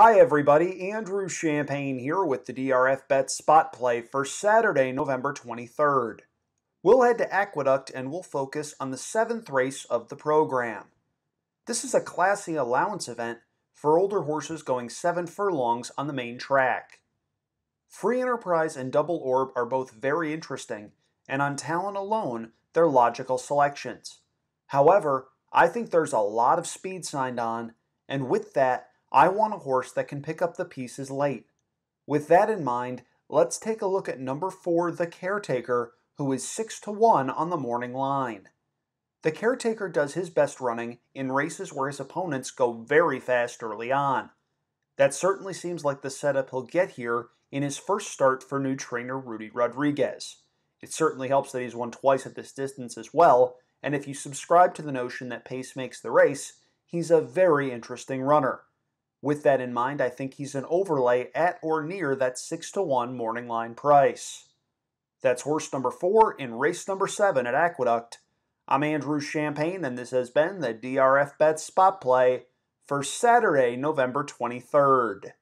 Hi, everybody. Andrew Champagne here with the DRF Bet Spot Play for Saturday, November 23rd. We'll head to Aqueduct and we'll focus on the seventh race of the program. This is a classy allowance event for older horses going seven furlongs on the main track. Free Enterprise and Double Orb are both very interesting, and on talent alone, they're logical selections. However, I think there's a lot of speed signed on, and with that, I want a horse that can pick up the pieces late. With that in mind, let's take a look at number 4, The Caretaker, who is 6 to 1 on the morning line. The caretaker does his best running in races where his opponents go very fast early on. That certainly seems like the setup he'll get here in his first start for new trainer Rudy Rodriguez. It certainly helps that he's won twice at this distance as well, and if you subscribe to the notion that pace makes the race, he's a very interesting runner. With that in mind, I think he's an overlay at or near that 6 to 1 morning line price. That's horse number 4 in race number 7 at Aqueduct. I'm Andrew Champagne, and this has been the DRF Bet Spot Play for Saturday, November 23rd.